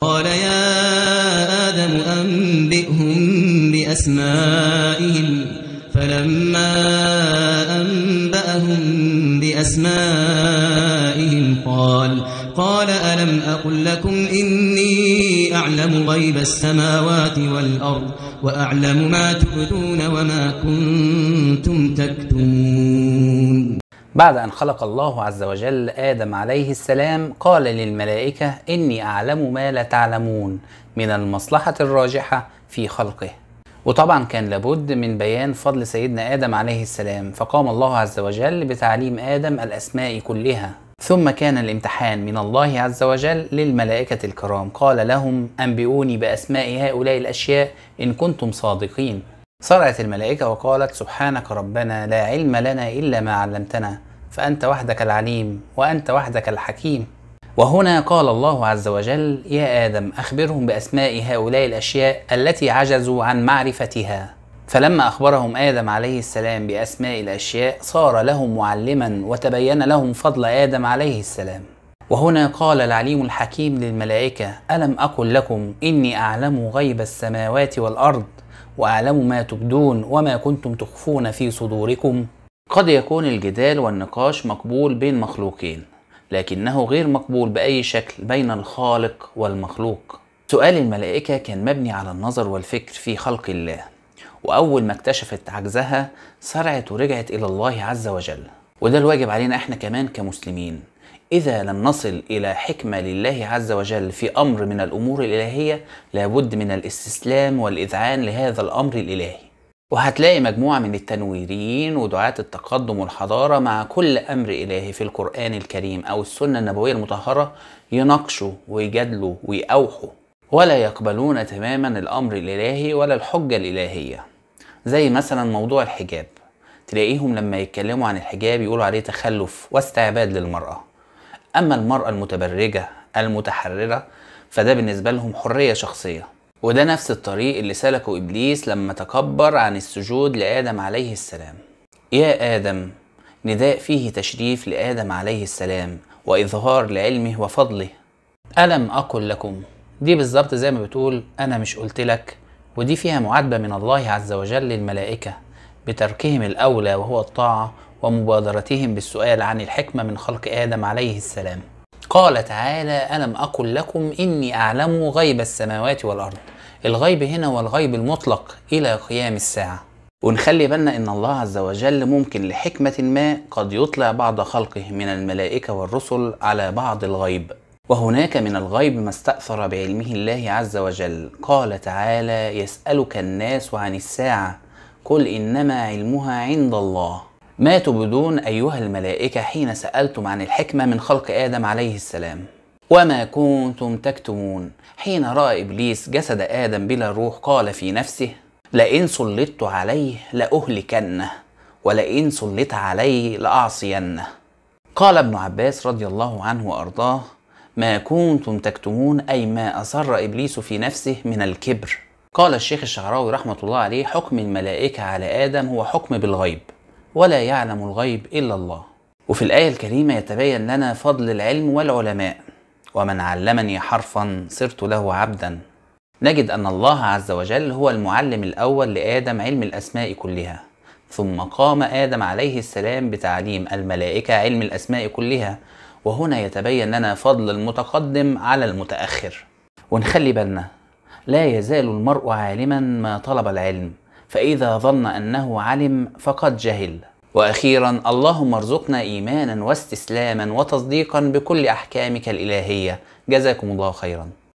قال يا آدم أنبئهم بأسمائهم فلما أنبأهم بأسمائهم قال قال ألم أقل لكم إني أعلم غيب السماوات والأرض وأعلم ما تبدون وما كنتم تكتمون بعد أن خلق الله عز وجل آدم عليه السلام قال للملائكة إني أعلم ما لا تعلمون من المصلحة الراجحة في خلقه وطبعا كان لابد من بيان فضل سيدنا آدم عليه السلام فقام الله عز وجل بتعليم آدم الأسماء كلها ثم كان الامتحان من الله عز وجل للملائكة الكرام قال لهم أنبئوني بأسماء هؤلاء الأشياء إن كنتم صادقين صرعت الملائكة وقالت سبحانك ربنا لا علم لنا إلا ما علمتنا فأنت وحدك العليم وأنت وحدك الحكيم وهنا قال الله عز وجل يا آدم أخبرهم بأسماء هؤلاء الأشياء التي عجزوا عن معرفتها فلما أخبرهم آدم عليه السلام بأسماء الأشياء صار لهم معلما وتبين لهم فضل آدم عليه السلام وهنا قال العليم الحكيم للملائكة ألم أقل لكم إني أعلم غيب السماوات والأرض وأعلم ما تبدون وما كنتم تخفون في صدوركم قد يكون الجدال والنقاش مقبول بين مخلوقين لكنه غير مقبول بأي شكل بين الخالق والمخلوق سؤال الملائكة كان مبني على النظر والفكر في خلق الله وأول ما اكتشفت عجزها سرعت ورجعت إلى الله عز وجل وده الواجب علينا احنا كمان كمسلمين إذا لم نصل إلى حكمة لله عز وجل في أمر من الأمور الإلهية لابد من الاستسلام والإذعان لهذا الأمر الإلهي وهتلاقي مجموعة من التنويرين ودعاة التقدم والحضارة مع كل أمر إلهي في القرآن الكريم أو السنة النبوية المطهرة يناقشوا ويجادلوا ويأوحوا ولا يقبلون تماما الأمر الإلهي ولا الحجة الإلهية زي مثلا موضوع الحجاب تلاقيهم لما يتكلموا عن الحجاب يقولوا عليه تخلف واستعباد للمرأة أما المرأة المتبرجة المتحررة فده بالنسبة لهم حرية شخصية وده نفس الطريق اللي سلكه إبليس لما تكبر عن السجود لآدم عليه السلام يا آدم نداء فيه تشريف لآدم عليه السلام وإظهار لعلمه وفضله ألم أقل لكم دي بالظبط زي ما بتقول أنا مش قلت لك ودي فيها معاتبة من الله عز وجل للملائكة بتركهم الأولى وهو الطاعة ومبادرتهم بالسؤال عن الحكمة من خلق آدم عليه السلام قال تعالى ألم أقل لكم إني أعلم غيب السماوات والأرض الغيب هنا والغيب المطلق إلى قيام الساعة ونخلي بالنا ان الله عز وجل ممكن لحكمة ما قد يطلع بعض خلقه من الملائكة والرسل على بعض الغيب وهناك من الغيب ما استأثر بعلمه الله عز وجل قال تعالى يسألك الناس عن الساعة قل إنما علمها عند الله ماتوا بدون أيها الملائكة حين سألتم عن الحكمة من خلق آدم عليه السلام وما كنتم تكتمون حين رأى إبليس جسد آدم بلا روح قال في نفسه لئن سلطت عليه لأهلكنه ولئن سلط عليه لأعصينه قال ابن عباس رضي الله عنه وأرضاه ما كنتم تكتمون أي ما أصر إبليس في نفسه من الكبر قال الشيخ الشعراوي رحمة الله عليه حكم الملائكة على آدم هو حكم بالغيب ولا يعلم الغيب إلا الله وفي الآية الكريمة يتبين لنا فضل العلم والعلماء ومن علمني حرفا صرت له عبدا نجد أن الله عز وجل هو المعلم الأول لآدم علم الأسماء كلها ثم قام آدم عليه السلام بتعليم الملائكة علم الأسماء كلها وهنا يتبين لنا فضل المتقدم على المتأخر ونخلي بالنا لا يزال المرء عالما ما طلب العلم فإذا ظن أنه علم فقد جهل واخيرا اللهم ارزقنا ايمانا واستسلاما وتصديقا بكل احكامك الالهيه جزاكم الله خيرا